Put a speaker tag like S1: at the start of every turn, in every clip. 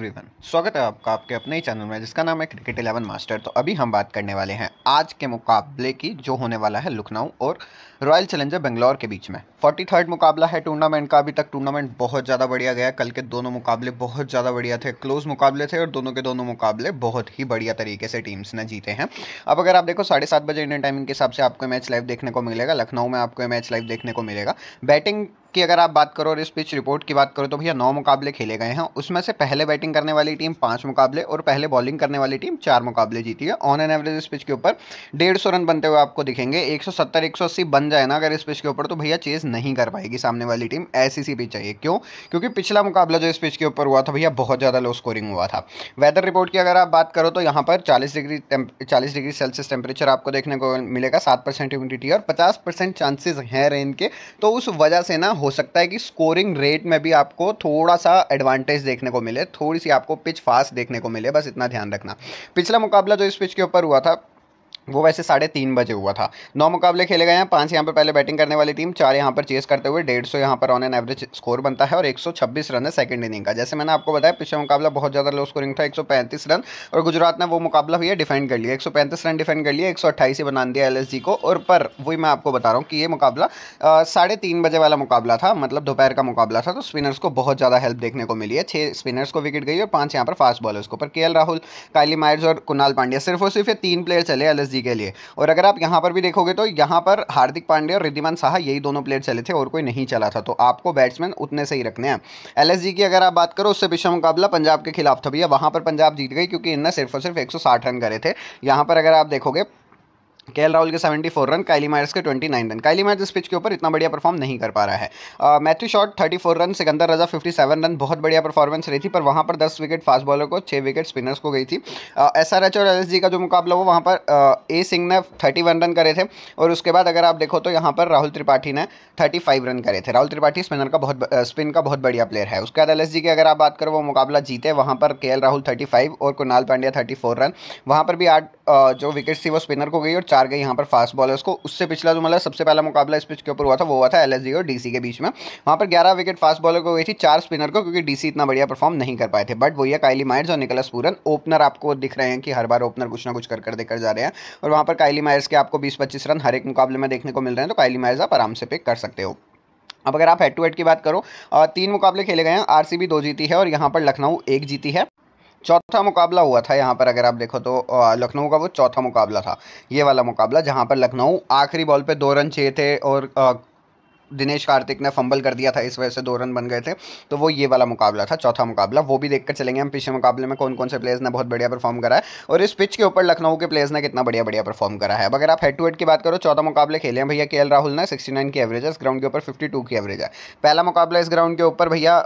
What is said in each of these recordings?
S1: everyone स्वागत है आपका आपके अपने ही चैनल में जिसका नाम है क्रिकेट इलेवन मास्टर तो अभी हम बात करने वाले हैं आज के मुकाबले की जो होने वाला है लखनऊ और रॉयल चैलेंजर बेंगलोर के बीच में फोर्टी थर्ड मुकाबला है टूर्नामेंट का अभी तक टूर्नामेंट बहुत ज़्यादा बढ़िया गया कल के दोनों मुकाबले बहुत ज़्यादा बढ़िया थे क्लोज मुकाबले थे और दोनों के दोनों मुकाबले बहुत ही बढ़िया तरीके से टीम्स ने जीते हैं अब अगर आप देखो साढ़े सात बजे इंडियन टाइमिंग के हिसाब से आपको मैच लाइव देखने को मिलेगा लखनऊ में आपको मैच लाइव देखने को मिलेगा बैटिंग की अगर आप बात करो और इस पिच रिपोर्ट की बात करो तो भैया नौ मुकाबले खेले गए हैं उसमें से पहले बैटिंग करने वाली टीम पाँच मुकाबले और पहले बॉलिंग करने वाली टीम चार मुकाबले जीती है ऑन एन एवरेज इस पिच के ऊपर डेढ़ सौ रन बनते हुए आपको दिखेंगे एक सौ सत्तर एक सौ अस्सी बन जाए ना अगर इस पिच के ऊपर तो भैया चेज नहीं कर पाएगी सामने वाली टीम ऐसी सी पिच चाहिए क्यों क्योंकि पिछला मुकाबला जो इस पिच के ऊपर हुआ था भैया बहुत ज़्यादा लो स्कोरिंग हुआ था वेदर रिपोर्ट की अगर आप बात करो तो यहाँ पर चालीस डिग्री चालीस डिग्री सेल्सियस टेम्परेचर आपको देखने को मिलेगा सात परसेंट ह्यूमिडिटी और पचास परसेंट चांसेज हैं रेन के तो उस वजह से ना हो सकता है कि स्कोरिंग रेट में भी आपको थोड़ा सा एडवांटेज देखने को मिले थोड़ी सी आपको पिच फास्ट देखने को मिले बस इतना ध्यान रखना पिछला मुकाबला जो इस पिच के ऊपर हुआ था वो वैसे साढ़े तीन बजे हुआ था नौ मुकाबले खेले गए हैं पांच यहाँ पर पहले बैटिंग करने वाली टीम चार यहाँ पर चेस करते हुए डेढ़ सौ यहाँ पर ऑन एन एवरेज स्कोर बनता है और 126 रन है सेकंड इनिंग का जैसे मैंने आपको बताया पिछले मुकाबला बहुत ज़्यादा लो स्कोरिंग था 135 रन और गुजरात ने वो मुकाबला हुआ डिफेंड कर लिया पैंतीस रन डिफेंड कर लिया अट्ठाईस ही बना दिया जी को और पर वही मैं आपको बता रहा हूँ कि ये मुकाबला साढ़े तीन बजे वाला मुकाबला था मतलब दोपहर का मुकाबला था तो स्पिनर्स को बहुत ज़्यादा हेल्प देखने को मिली है छः स्पिनर्स को विकेट गई और पाँच यहाँ पर फास्ट बॉलर्स को पर के राहुल काली मायर्स और कुणाल पांड्या सिर्फ और सिर्फ ये तीन प्लेयर चले एल जी के लिए और अगर आप यहाँ पर भी देखोगे तो यहाँ पर हार्दिक पांडे और रिद्धिमान साहा यही दोनों प्लेयर चले थे और कोई नहीं चला था तो आपको बैट्समैन उतने से ही रखने हैं एल की अगर आप बात करो उससे विश्व मुकाबला पंजाब के खिलाफ था भैया वहाँ पर पंजाब जीत गई क्योंकि इनने सिर्फ और सिर्फ एक रन करे थे यहाँ पर अगर आप देखोगे के राहुल के 74 रन काइली मायर्स के 29 रन काइली मायर्स इस पिच के ऊपर इतना बढ़िया परफॉर्म नहीं कर पा रहा है Matthew Short 34 run Sikandar Raza 57 run बहुत बढ़िया परफॉर्मेंस रही थी पर वहाँ पर 10 विकेट फास्ट बॉलर को 6 विकेट स्पिनर्स को गई थी एस आर एच और एल का जो मुकाबला हुआ वहाँ पर ए सिंह ने थर्टी रन करे थे और उसके बाद अगर आप देखो तो यहाँ पर राहुल त्रिपाठी ने थर्टी रन करे थे राहुल त्रिपाठी स्पिनर का बहुत स्पिन का बहुत बढ़िया प्लेयर है उसके बाद एल की अगर आप बात करो वो मुकाबला जीते वहाँ पर के राहुल थर्टी और कुणाल पांड्या थर्टी रन वहाँ पर भी आठ जो विकेट्स थी वो स्पिनर को गई और चार हार गई यहाँ पर फास्ट बॉलर्स को उससे पिछला जो मतलब सबसे पहला मुकाबला इस पिच के ऊपर हुआ था वो हुआ था एल और डीसी के बीच में वहाँ पर ग्यारह विकेट फास्ट बॉलर को गई थी चार स्पिनर को क्योंकि डीसी इतना बढ़िया परफॉर्म नहीं कर पाए थे बट वही है काइली मायर्स और निकलस पूरन ओपनर आपको दिख रहे हैं कि हर बार ओपनर कुछ ना कुछ कर कर देकर जा रहे हैं और वहाँ पर काइली मायर्स के आपको बीस पच्चीस रन हर एक मुकाबले में देखने को मिल रहे हैं तो काइली मायर्स आप आराम से पिक कर सकते हो अब अगर आप हेड टू हेड की बात करो तीन मुकाबले खेले गए हैं आरसीबी दो जीती है और यहाँ पर लखनऊ एक जीती है चौथा मुकाबला हुआ था यहाँ पर अगर आप देखो तो लखनऊ का वो चौथा मुकाबला था ये वाला मुकाबला जहाँ पर लखनऊ आखिरी बॉल पर दो रन चाहिए थे और दिनेश कार्तिक ने फंबल कर दिया था इस वजह से दो रन बन गए थे तो वो ये वाला मुकाबला था चौथा मुकाबला वो भी देखकर चलेंगे हम पिछले मुकाबले में कौन कौन से प्लेयर्स ने बहुत बढ़िया परफॉर्म करा है और इस पिच के ऊपर लखनऊ के प्लेयर्स ने कितना बढ़िया बढ़िया परफॉर्म करा है अब अगर आप हेड टू हेड की बात करो चौथा मुकाबले खेले हैं भैया के राहुल ने सिक्सटी की एवरेज है इस ग्राउंड के ऊपर फिफ्टी की एवरेज है पहला मुकाबला इस ग्राउंड के ऊपर भैया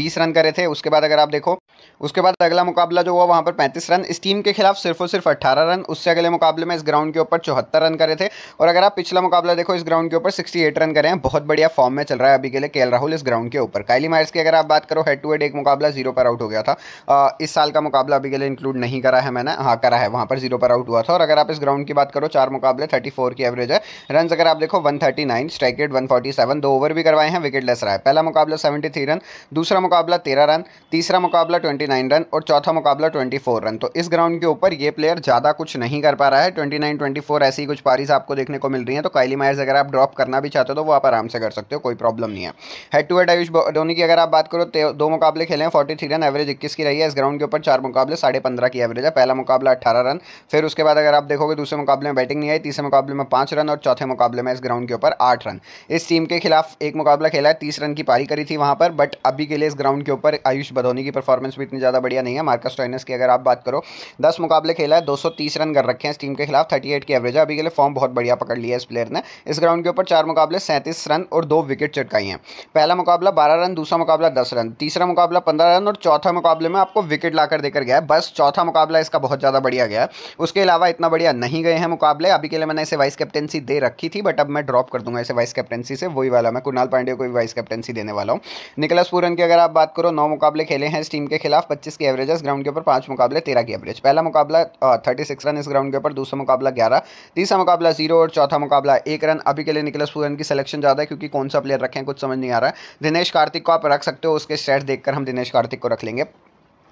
S1: बीस रन करे थे उसके बाद अगर आप देखो उसके बाद अगला मुकाबला जो हुआ वहाँ पर 35 रन इस टीम के खिलाफ सिर्फ और सिर्फ 18 रन उससे अगले मुकाबले में इस ग्राउंड के ऊपर चौहत्तर रन करे थे और अगर आप पिछला मुकाबला देखो इस ग्राउंड के ऊपर 68 रन करे हैं बहुत बढ़िया फॉर्म में चल रहा है अभी के लिए के राहुल इस ग्राउंड के ऊपर काली मायर्स की अगर आप बात करो हेड टू हेड एक मुकाबला जीरो पर आउट हो गया था आ, इस साल का मुकाबला अभी के लिए इंक्लूड नहीं करा है मैंने हाँ करा है वहाँ पर जीरो पर आउट हुआ था और अगर आप इस ग्राउंड की बात करो चार मुकाबले थर्टी की एवरेज है रन अगर आप देखो one thirty nine strike rate one seven दो ओवर भी करवाए हैं विकेट रहा है पहला मुकाबला सेवेंटी थ्री रन दूसरा मुकाबला तेरह रन तीसरा मुकाबला 29 रन और चौथा मुकाबला 24 रन तो इस ग्राउंड के ऊपर ये प्लेयर ज़्यादा कुछ नहीं कर पा रहा है 29 24 ऐसी कुछ पारीज आपको देखने को मिल रही हैं तो काइली मायर्स अगर आप ड्रॉप करना भी चाहते हो तो वो आप आराम से कर सकते हो कोई प्रॉब्लम नहीं है head to head Ayush Dhoni की अगर आप बात करो दो मुकाबले खेले हैं फोर्टी रन एवरेज इक्कीस की रही है इस ग्राउंड के ऊपर चार मुकाबले साढ़े की एवरेज है पहला मुकाबला अट्ठारह रन फिर उसके बाद अगर आप देखोगे दूसरे मुकाबले में बैटिंग नहीं आई तीसरे मुकाबले में पाँच रन और चौथे मुकाबले में इस ग्राउंड के ऊपर आठ रन इस टीम के खिलाफ एक मुकाबला खेला है तीस रन की पारी करी थी वहाँ पर बट अभी के लिए इस ग्राउंड के ऊपर आयुष बधोनी की परफॉर्मेंस भी इतनी ज़्यादा बढ़िया नहीं है मार्कस टॉइनस की अगर आप बात करो दस मुकाबले खेला है दो रन कर रखे हैं इस टीम के खिलाफ थर्टी की एवरेज है अभी के लिए फॉर्म बहुत बढ़िया पकड़ लिया है इस प्लेयर ने इस ग्राउंड के ऊपर चार मुकाबले सैंतीस रन और दो विकेट चटकाई हैं पहला मुकाबला बारह रन दूसरा मुकाबला दस रन तीसरा मुकाबला पंद्रह रन और चौथा मुकाबले में आपको विकेट लाकर देकर गया बस चौथा मुकाबला इसका बहुत ज़्यादा बढ़िया गया उसके अलावा इतना बढ़िया नहीं गए हैं मुकाबले अभी के लिए मैंने इसे वाइस कैप्टनसी दे रखी थी बट अब मैं ड्रॉप कर दूंगा इसे वाइस कैप्टनसी से वही वाला मैं कुणाल पांडे को भी वाइस कैप्टनसी देने वाला हूँ निकलस पूरन की अगर आप बात करो नौ मुकाबले खेले हैं इस टीम के खिलाफ खिलाफ 25 के एवरेज ग्राउंड के ऊपर पांच मुकाबले तेरह की एवरेज पहला मुकाबला थर्टी uh, सिक्स रन इस ग्राउंड के ऊपर दूसरा मुकाबला ग्यारह तीसरा मुकाबला जीरो और चौथा मुकाबला एक रन अभी के लिए निकलस पूरन की सिलेक्शन ज़्यादा है क्योंकि कौन सा प्लेयर रखें कुछ समझ नहीं आ रहा है दिनेश कार्तिक को आप रख सकते हो उसके स्टेट देखकर हम दिनेश कार्तिक को रख लेंगे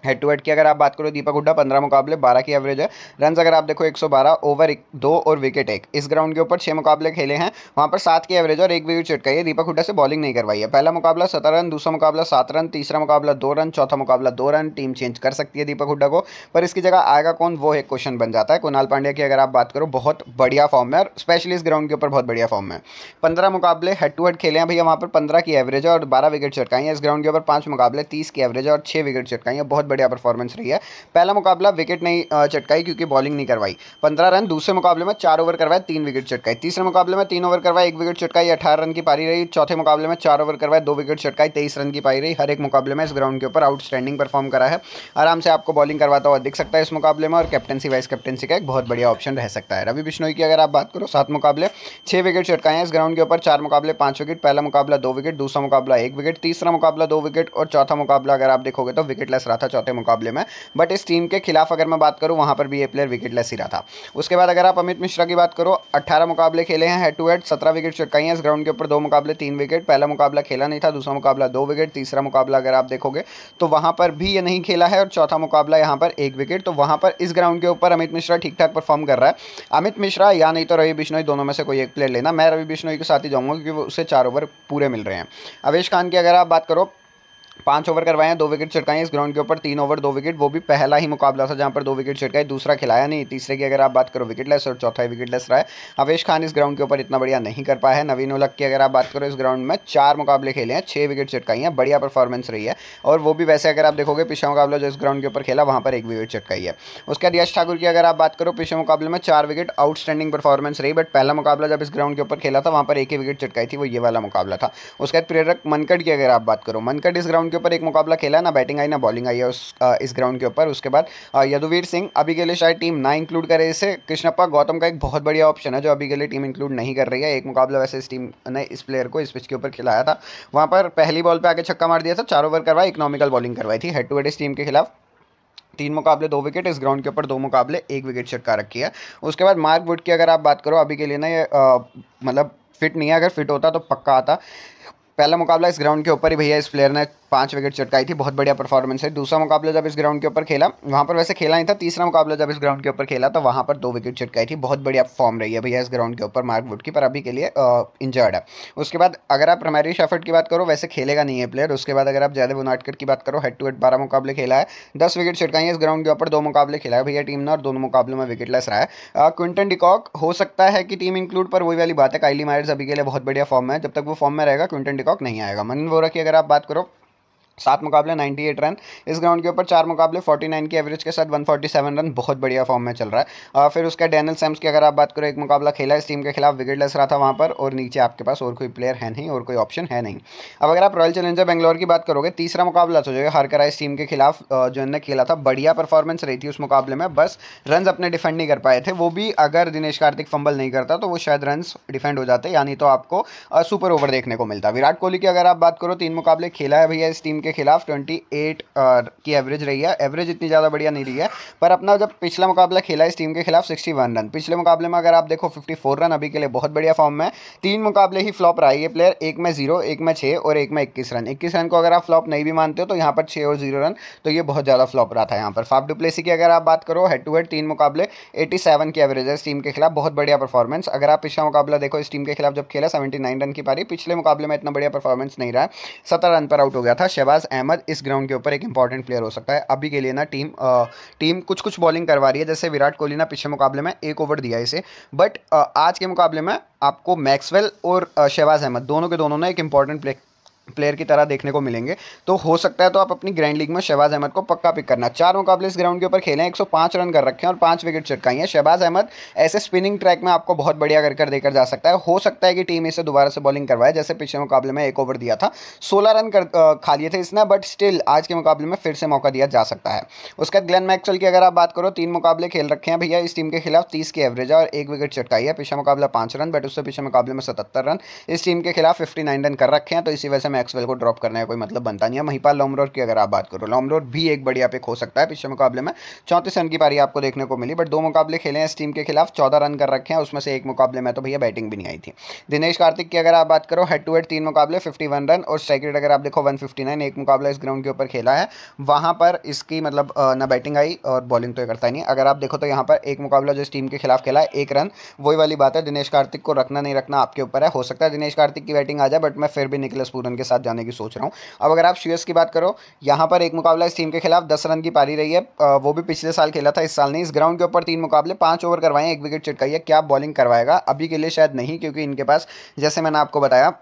S1: हेड टू हेड की अगर आप बात करो दीपक हुड्डा पंद्रह मुकाबले बारह की एवरेज है रन अगर आप देखो एक सौ बारह ओवर एक, दो और विकेट एक इस ग्राउंड के ऊपर छह मुकाबले खेले हैं वहाँ पर सात की एवरेज और एक विकेट चटकाई है दीपक हुड्डा से बॉलिंग नहीं करवाई है पहला मुकाबला सत्रह रन दूसरा मुकाबला सात रन तीसरा मुकाबला दो रन चौथा मुकाबला दो रन टीम चेंज कर सकती है दीपक हुड्डा को पर इसकी जगह आएगा कौन वो एक क्वेश्चन बन जाता है कुणाल पांड्या की अगर आप बात करो बहुत बढ़िया फॉर्म है और स्पेशली इस ग्राउंड के ऊपर बहुत बढ़िया फॉर्म है पंद्रह मुकाबले हेड टू हेड खेले हैं भैया वहाँ पर पंद्रह की एवरेज है और बारह विकेट चटकाई है इस ग्राउंड के ऊपर पाँच मुकाबले तीस की एवरेज है और छः विकेट चटकाई है बहुत बढ़िया परफॉर्मेंस रही है पहला मुकाबला विकेट नहीं चटकाई क्योंकि बॉलिंग नहीं करवाई पंद्रह रन दूसरे मुकाबले में चार ओवर करवाए तीन विकेट चटकाई तीसरे मुकाबले में तीन ओवर करवाए एक विकेट चटकाई अठारह रन की पारी रही चौथे मुकाबले में चार ओवर करवाए दो विकेट चटकाई तेईस रन की पारी रही हर एक मुकाबले में इस ग्राउंड के ऊपर आउटस्टैंडिंग परफॉर्म करा है आराम से आपको बॉलिंग करवाता हुआ दिख सकता है इस मुकाबले में और कैप्टनसी वाइस कैप्टनसी का एक बहुत बढ़िया ऑप्शन रह सकता है रवि बिश्नोई की अगर आप बात करो सात मुकाबले छह विकेट चटकाए हैं इस ग्राउंड के ऊपर चार मुकाबले पांच विकेट पहला मुकाबला दो विकेट दूसरा मुकाबला एक विकेट तीसरा मुकाबला दो विकेट और चौथा मुकाबला अगर आप देखोगे तो लेस रहा था चौथे मुकाबले में बट इस टीम के खिलाफ अगर मैं बात करूँ वहाँ पर भी ये प्लेयर लेस ही रहा था उसके बाद अगर आप अमित मिश्रा की बात करो अट्ठारह मुकाबले खेले हैं हेड टू हेड सत्रह विकेट चटकाई हैं इस ग्राउंड के ऊपर दो मुकाबले तीन विकेट पहला मुकाबला खेला नहीं था दूसरा मुकाबला दो विकेट तीसरा मुकाबला अगर आप देखोगे तो वहाँ पर भी ये नहीं खेला है और चौथा मुकाबला यहाँ पर एक विकेट तो वहाँ पर इस ग्राउंड के ऊपर अमित मिश्रा ठीक ठाक परफॉर्म कर रहा है अमित मिश्रा या नहीं तो रवि बिश्नोई दोनों में से कोई एक प्लेयर लेना मैं रवि बिश्नोई के साथ ही जाऊँगा क्योंकि उसे चार ओवर पूरे मिल रहे हैं अवेश खान की अगर आप बात करो पांच ओवर करवाए हैं दो विकेट छिड़काएं इस ग्राउंड के ऊपर तीन ओवर दो विकेट वो भी पहला ही मुकाबला था जहां पर दो विकेट छिड़काए दूसरा खिलाया नहीं तीसरे की अगर आप बात करो विकेट लेस और चौथा विकेट लेस रहा है अवेश खान इस ग्राउंड के ऊपर इतना बढ़िया नहीं कर पाया है नवीन उलक की अगर आप बात करो इस ग्राउंड में चार मुकाबले खेले हैं छह विकेट छिटकाई है बढ़िया परफॉर्मेंस रही है और वो भी वैसे अगर आप देखोगे पिछले मुकाबला जो इस ग्राउंड के ऊपर खेला वहां पर एक विकेट छिटकाई है उसके बाद यश ठाकुर की अगर आप बात करो पिछले मुकाबले में चार विकेट आउटस्टैंडिंग परफॉर्मेंस रही बट पहला मुकाबला जब इस ग्राउंड के ऊपर खेला था वहां पर एक ही विकेट छिटकाई थी वो ये वाला मुकाबला था उसके बाद प्रेरक मनकट की अगर आप बात करो मनकट इस ग्राउंड ग्राउंड के ऊपर एक मुकाबला खेला ना बैटिंग आई ना बॉलिंग आई है उस आ, इस ग्राउंड के ऊपर उसके बाद यदुवीर सिंह अभी के लिए शायद टीम ना इंक्लूड करे इसे कृष्णप्पा गौतम का एक बहुत बढ़िया ऑप्शन है जो अभी के लिए टीम इंक्लूड नहीं कर रही है एक मुकाबला वैसे इस टीम ने इस प्लेयर को इस पिच के ऊपर खिलाया था वहाँ पर पहली बॉल पर आगे छक्का मार दिया था चार ओवर करवाई इकोनॉमिकल बॉलिंग करवाई थी हेड टू हेड इस टीम के खिलाफ तीन मुकाबले दो विकेट इस ग्राउंड के ऊपर दो मुकाबले एक विकेट छिटका रखी है उसके बाद मार्क वुड की अगर आप बात करो अभी के लिए ना ये मतलब फिट नहीं है अगर फिट होता तो पक्का आता पहला मुकाबला इस ग्राउंड के ऊपर ही भैया इस प्लेयर ने पांच विकेट चटकाई थी बहुत बढ़िया परफॉर्मेंस है दूसरा मुकाबला जब इस ग्राउंड के ऊपर खेला वहाँ पर वैसे खेला नहीं था तीसरा मुकाबला जब इस ग्राउंड के ऊपर खेला तो वहाँ पर दो विकेट चटकाई थी बहुत बढ़िया फॉर्म रही है भैया इस ग्राउंड के ऊपर मार्क वुड की पर अभी के लिए इंजर्ड है उसके बाद अगर आप प्रमारी शेफर्ट की बात करो वैसे खेलेगा नहीं है प्लेयर उसके बाद अगर आप जयदेव बुनाटकर की बात करो हेड टू हेड बारह मुकाबले खेला है दस विकेट चटकाई है इस ग्राउंड के ऊपर दो मुकाबले खेला है भैया टीम ने और दोनों मुकाबलों में विकेटलेस रहा है क्विंटन डिकॉक हो सकता है कि टीम इंक्लूड पर वही वाली बात है काइली मायर्स अभी के लिए बहुत बढ़िया फॉर्म है जब तक वो फॉर्म में रहेगा क्विंटन टॉक नहीं आएगा मन वोरा की अगर आप बात करो सात मुकाबले 98 रन इस ग्राउंड के ऊपर चार मुकाबले 49 की एवरेज के साथ 147 रन बहुत बढ़िया फॉर्म में चल रहा है और फिर उसका डैनल सैम्स की अगर आप बात करो एक मुकाबला खेला इस टीम के खिलाफ विकेटलेस रहा था वहाँ पर और नीचे आपके पास और कोई प्लेयर है नहीं और कोई ऑप्शन है नहीं अब अगर आप रॉयल चैलेंजर बैंगलोर की बात करोगे तीसरा मुकाबला तो जो है हरकरा इस टीम के खिलाफ जो इन्होंने खेला था बढ़िया परफॉर्मेंस रही थी उस मुकाबले में बस रन अपने डिफेंड नहीं कर पाए थे वो भी अगर दिनेश कार्तिक फंबल नहीं करता तो वो शायद रन डिफेंड हो जाते यानी तो आपको सुपर ओवर देखने को मिलता विराट कोहली की अगर आप बात करो तीन मुकाबले खेला है भैया इस टीम के के खिलाफ 28 की एवरेज रही है एवरेज इतनी ज़्यादा बढ़िया नहीं रही है पर अपना जब पिछला मुकाबला खेला इस टीम के खिलाफ 61 रन पिछले मुकाबले में अगर आप देखो 54 रन अभी के लिए बहुत बढ़िया फॉर्म में तीन मुकाबले ही फ्लॉप रहा है ये प्लेयर एक में जीरो एक में छः और एक में इक्कीस रन इक्कीस रन को अगर आप फ्लॉप नहीं भी मानते हो तो यहाँ पर छः और जीरो रन तो ये बहुत ज़्यादा फ्लॉप रहा था यहाँ पर फाफ डुप्लेसी की अगर आप बात करो हेड टू हेड तीन मुकाबले एटी की एवरेज है इस टीम के खिलाफ बहुत बढ़िया परफॉर्मेंस अगर आप पिछला मुकाबला देखो इस टीम के खिलाफ जब खेला सेवेंटी रन की पारी पिछले मुकाबले में इतना बढ़िया परफॉर्मेंस नहीं रहा सत्रह रन पर आउट हो गया था शहबाज फराज अहमद इस ग्राउंड के ऊपर एक इंपॉर्टेंट प्लेयर हो सकता है अभी के लिए ना टीम आ, टीम कुछ कुछ बॉलिंग करवा रही है जैसे विराट कोहली ना पिछले मुकाबले में एक ओवर दिया इसे बट आज के मुकाबले में आपको मैक्सवेल और शहबाज अहमद दोनों के दोनों ने एक इंपॉर्टेंट प्लेयर की तरह देखने को मिलेंगे तो हो सकता है तो आप अपनी ग्रैंड लीग में शहबाज अहमद को पक्का पिक करना चार मुकाबले इस ग्राउंड के ऊपर खेले हैं 105 रन कर रखे हैं और पांच विकेट चटकाई हैं शहबाज अहमद ऐसे स्पिनिंग ट्रैक में आपको बहुत बढ़िया कर कर देकर जा सकता है हो सकता है कि टीम इसे दोबारा से बॉलिंग करवाए जैसे पिछले मुकाबले में एक ओवर दिया था सोलह रन कर खा लिए थे इसने बट स्टिल आज के मुकाबले में फिर से मौका दिया जा सकता है उसके बाद ग्लैन मैक्सल की अगर आप बात करो तीन मुकाबले खेल रखे हैं भैया इस टीम के खिलाफ तीस की एवरेज है और एक विकेट चटकाई है पिछले मुकाबला पांच रन बट उससे पिछले मुकाबले में सतहत्तर रन इस टीम के खिलाफ फिफ्टी रन कर रखे हैं तो इसी वजह से मैक्सवेल को ड्रॉप करने का कोई मतलब बनता नहीं है महिपाल लॉमरोड की अगर आप बात करो लॉमरोड भी एक बढ़िया पे खो सकता है पिछले मुकाबले में चौंतीस रन की पारी आपको देखने को मिली बट दो मुकाबले खेले हैं इस टीम के खिलाफ चौदह रन कर रखे हैं उसमें से एक मुकाबले में तो भैया बैटिंग भी नहीं आई थी दिनेश कार्तिक की अगर आप बात करो हेड टू हेड तीन मुकाबले फिफ्टी रन और स्ट्राइक अगर आप देखो वन एक मुकाबला इस ग्राउंड के ऊपर खेला है वहाँ पर इसकी मतलब न बैटिंग आई और बॉलिंग तो करता नहीं अगर आप देखो तो यहाँ पर एक मुकाबला जिस टीम के खिलाफ खेला है एक रन वही वाली बात है दिनेश कार्तिक को रखना नहीं रखना आपके ऊपर है हो सकता है दिनेश कार्तिक की बैटिंग आ जाए बट मैं फिर भी निकलस पूरन के साथ जाने की सोच रहा हूँ अब अगर आप शेयर्स की बात करो यहाँ पर एक मुकाबला इस टीम के खिलाफ दस रन की पारी रही है वो भी पिछले साल खेला था इस साल ने इस ग्राउंड के ऊपर तीन मुकाबले पाँच ओवर करवाए एक विकेट चिटकाई है क्या बॉलिंग करवाएगा अभी के लिए शायद नहीं क्योंकि इनके पास जैसे मैंने आपको बताया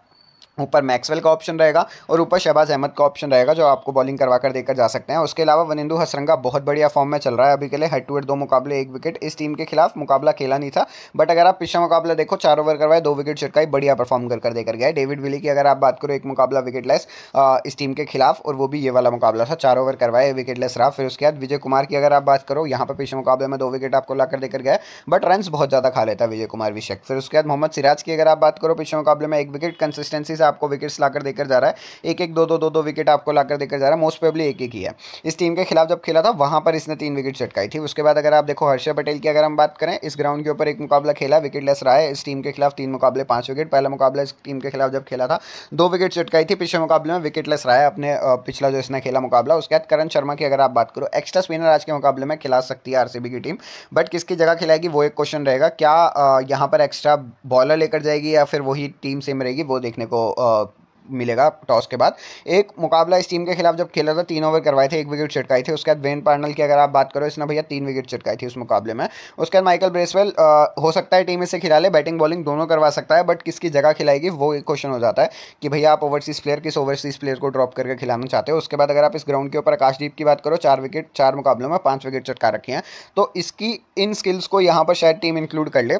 S1: ऊपर मैक्सवेल का ऑप्शन रहेगा और ऊपर शहबाज अहमद का ऑप्शन रहेगा जो आपको बॉलिंग करवा कर देकर जा सकते हैं उसके अलावा वनिंदु हसरंगा बहुत बढ़िया फॉर्म में चल रहा है अभी के लिए हेड टू हेड दो मुकाबले एक विकेट इस टीम के खिलाफ मुकाबला खेला नहीं था बट अगर आप पिछला मुकाबला देखो चार ओवर करवाए दो विकेट छिड़काई बढ़िया परफॉर्म कर कर देकर गया डेविड विली की अगर आप बात करो एक मुकाबला विकेट लेस इस टीम के खिलाफ और वो भी ये वाला मुकाबला था चार ओवर करवाए विकेट लेस रहा फिर उसके बाद विजय कुमार की अगर आप बात करो यहाँ पर पिछले मुकाबले में दो विकेट आपको ला कर देकर गया बट रन बहुत ज़्यादा खा लेता विजय कुमार विशक फिर उसके बाद मोहम्मद सिराज की अगर आप बात करो पिछले मुकाबले में एक विकेट कंसिस्टेंसी आपको विकेट्स लाकर देकर जा रहा है एक एक दो दो दो दो विकेट आपको लाकर देकर जा रहा है मोस्ट पेबली एक एक ही है इस टीम के खिलाफ जब खेला था वहाँ पर इसने तीन विकेट चटकाई थी उसके बाद अगर आप देखो हर्षा पटेल की अगर हम बात करें इस ग्राउंड के ऊपर एक मुकाबला खेला विकेट लेस रहा है इस टीम के खिलाफ तीन मुकाबले पाँच विकेट पहला मुकाबला इस टीम के खिलाफ जब खेला था दो विकेट चटकाई थी पिछले मुकाबले में विकेट लेस रहा है अपने पिछला जो इसने खेला मुकाबला उसके बाद करण शर्मा की अगर आप बात करो एक्स्ट्रा स्पिनर आज के मुकाबले में खिला सकती है आरसीबी की टीम बट किसकी जगह खिलाएगी वो एक क्वेश्चन रहेगा क्या यहाँ पर एक्स्ट्रा बॉलर लेकर जाएगी या फिर वही टीम सेम रहेगी वो देखने को आ, मिलेगा टॉस के बाद एक मुकाबला इस टीम के खिलाफ जब खेला था तीन ओवर करवाए थे एक विकेट छिटकाई थी उसके बाद वेन पार्नल की अगर आप बात करो इसने भैया तीन विकेट छिटकाई थी उस मुकाबले में उसके बाद माइकल ब्रेसवेल हो सकता है टीम इसे खिला ले बैटिंग बॉलिंग दोनों करवा सकता है बट किसकी जगह खिलाएगी वो एक क्वेश्चन हो जाता है कि भैया आप ओवरसीज प्लेयर किस ओवरसीज प्लेयर को ड्रॉप करके खिलाना चाहते हो उसके बाद अगर आप इस ग्राउंड के ऊपर आकाशदीप की बात करो चार विकेट चार मुकाबलों में पाँच विकेट छटका रखे हैं तो इसकी इन स्किल्स को यहाँ पर शायद टीम इंक्लूड कर ले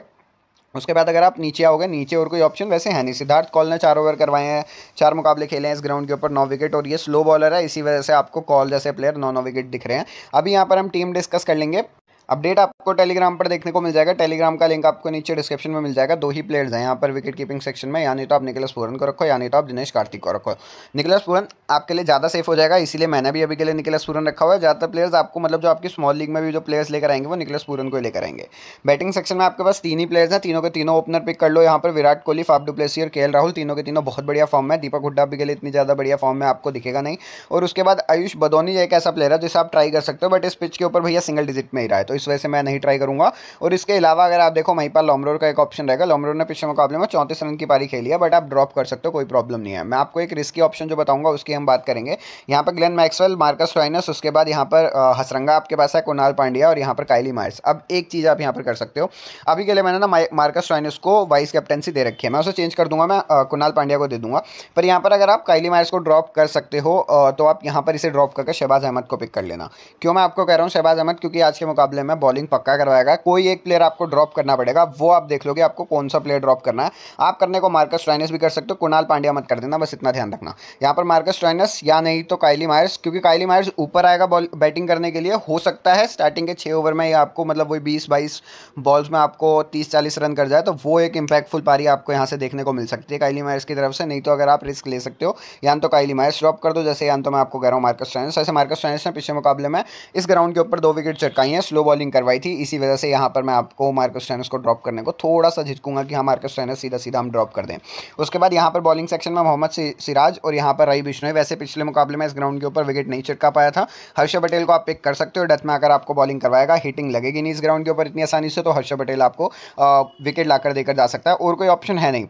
S1: उसके बाद अगर आप नीचे आओगे नीचे और कोई ऑप्शन वैसे है नहीं सिद्धार्थ कॉल ने चार ओवर करवाए हैं चार मुकाबले खेले हैं इस ग्राउंड के ऊपर नौ विकेट और ये स्लो बॉलर है इसी वजह से आपको कॉल जैसे प्लेयर नौ नौ विकेट दिख रहे हैं अभी यहाँ पर हम टीम डिस्कस कर लेंगे अपडेट आपको टेलीग्राम पर देखने को मिल जाएगा टेलीग्राम का लिंक आपको नीचे डिस्क्रिप्शन में मिल जाएगा दो ही प्लेयर्स हैं यहाँ पर विकेट कीपिंग सेक्शन में यानी तो आप निकलस पूरन को रखो यानी तो आप दिनेश कार्तिक को रखो निकलस पूरन आपके लिए ज़्यादा सेफ हो जाएगा इसीलिए मैंने भी अभी के लिए निकलस पूरन रखा हुआ है ज़्यादातर प्लेयर्स आपको मतलब जो आपकी स्मॉल लीग में भी जो प्लेयर्स लेकर आएंगे वो निकलस पूरन को लेकर आएंगे बैटिंग सेक्शन में आपके पास तीन ही प्लेयर्स हैं तीनों के तीनों ओपनर पिक कर लो यहाँ पर विराट कोहली फाफ डुप्लेसी और के राहुल तीनों के तीनों बहुत बढ़िया फॉर्म में दीपक हुड्डा भी के लिए इतनी ज़्यादा बढ़िया फॉर्म में आपको दिखेगा नहीं और उसके बाद आयुष बदोनी एक ऐसा प्लेयर है जिसे आप ट्राई कर सकते हो बट इस पिच के ऊपर भैया सिंगल डिजिट में ही रहा है तो इस वजह से मैं नहीं ट्राई करूंगा और इसके अलावा अगर आप देखो वहीं पर लॉमरोर का एक ऑप्शन रहेगा लॉमरोर ने पिछले मुकाबले में चौंतीस रन की पारी खेली है बट आप ड्रॉप कर सकते हो कोई प्रॉब्लम नहीं है मैं आपको एक रिस्की ऑप्शन जो बताऊंगा उसकी हम बात करेंगे यहाँ पर ग्लैन मैक्सवेल मार्कस टॉइनस उसके बाद यहाँ पर हसरंगा आपके पास है कुणाल पांड्या और यहाँ पर कायली मार्स अब एक चीज़ आप यहाँ पर कर सकते हो अभी के लिए मैंने ना मार्कस टॉइनस को वाइस कैप्टनसी दे रखी है मैं उसे चेंज कर दूंगा मैं कुणाल पांड्या को दे दूंगा पर यहाँ पर अगर आप कायली मार्स को ड्रॉप कर सकते हो तो आप यहाँ पर इसे ड्रॉप करके शहबाज अहमद को पिक कर लेना क्यों मैं आपको कह रहा हूँ शहबाज अहमद क्योंकि आज के मुकाबले है बॉलिंग पक्का करवाएगा कोई एक प्लेयर आपको ड्रॉप करना पड़ेगा वो आप देख लोगे आपको कौन सा प्लेयर ड्रॉप करना है आप करने को मार्कस ट्राइनस भी कर सकते हो कुणाल पांड्या मत कर देना बस इतना ध्यान रखना यहाँ पर मार्कस ट्राइनस या नहीं तो कायली मायर्स क्योंकि कायली मायर्स ऊपर आएगा बॉल बैटिंग करने के लिए हो सकता है स्टार्टिंग के छः ओवर में आपको मतलब वही बीस बाईस बॉल्स में आपको तीस चालीस रन कर जाए तो वो एक इम्पैक्टफुल पारी आपको यहाँ से देखने को मिल सकती है कायली मायर्स की तरफ से नहीं तो अगर आप रिस्क ले सकते हो या तो कायली मायर्स ड्रॉप कर दो जैसे या तो मैं आपको कह रहा हूँ मार्कस ट्राइनस ऐसे मार्कस ट्राइनस ने पिछले मुकाबले में इस ग्राउंड के ऊपर दो विकेट चटकाई है स्लो बॉलिंग करवाई थी इसी वजह से यहाँ पर मैं आपको मार्कस टेनस को ड्रॉप करने को थोड़ा सा झिझकूंगा कि हाँ मार्कस टेनस सीधा सीधा हम ड्रॉप कर दें उसके बाद यहाँ पर बॉलिंग सेक्शन में मोहम्मद सिराज और यहाँ पर रही बिश्नोई वैसे पिछले मुकाबले में इस ग्राउंड के ऊपर विकेट नहीं छिटका पाया था हर्ष पटेल को आप पिक कर सकते हो डेथ में आकर आपको बॉलिंग करवाएगा हिटिंग लगेगी नहीं इस ग्राउंड के ऊपर इतनी आसानी से तो हर्ष पटेल आपको विकेट लाकर देकर जा सकता है और कोई ऑप्शन है नहीं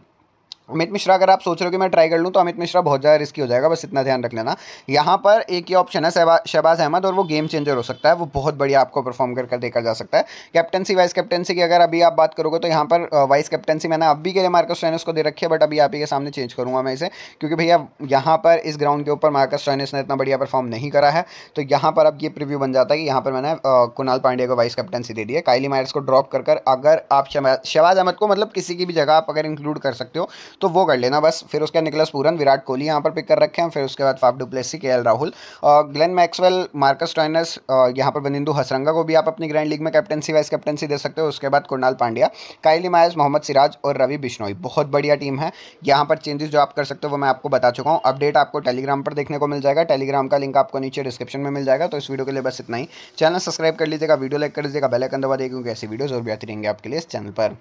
S1: अमित मिश्रा अगर आप सोच रहे हो कि मैं ट्राई कर लूँ तो अमित मिश्रा बहुत ज़्यादा रिस्की हो जाएगा बस इतना ध्यान रख लेना यहाँ पर एक ही ऑप्शन है शहबाज अहमद और वो गेम चेंजर हो सकता है वो बहुत बढ़िया आपको परफॉर्म करके कर देखा जा सकता है कैप्टनसी वाइस कैप्टनसी की अगर अभी आप बात करोगे तो यहाँ पर वाइस कैप्टनसी मैंने अभी के लिए मार्कस ट्रेनस को दे रखी है बट अभी आप ही के सामने चेंज करूँगा मैं इसे क्योंकि भैया यहाँ पर इस ग्राउंड के ऊपर मार्कस ट्रेनस ने इतना बढ़िया परफॉर्म नहीं करा है तो यहाँ पर अब ये प्रिव्यू बन जाता है कि यहाँ पर मैंने कुणाल पांडे को वाइस कैप्टनसी दे दी है कायली मायर्स को ड्रॉप कर अगर आप शहबाज अहमद को मतलब किसी की भी जगह आप अगर इंक्लूड कर सकते हो तो वो कर लेना बस फिर उसके निकलस पूरन विराट कोहली यहाँ पर पिक कर रखे हैं फिर उसके बाद फाफ डुप्लेसी के राहुल और ग्लेन मैक्सवेल मार्कस टॉइनस यहाँ पर बनिंदु हसरंगा को भी आप अपनी ग्रैंड लीग में कैप्टनसी वाइस कैप्टनसी दे सकते हो उसके बाद कुणाल पांड्या कायली मायस मोहम्मद सिराज और रवि बिश्नोई बहुत बढ़िया टीम है यहाँ पर चेंजेस जो आप कर सकते हो वो मैं आपको बता चुका हूँ अपडेट आपको टेलीग्राम पर देखने को मिल जाएगा टेलीग्राम का लिंक आपको नीचे डिस्क्रिप्शन में मिल जाएगा तो इस वीडियो के लिए बस इतना ही चैनल सब्सक्राइब कर लीजिएगा वीडियो लाइक कर दीजिएगा बेलकन दबा देगा क्योंकि ऐसी वीडियोज़ और भी आती रहेंगे आपके लिए इस चैनल पर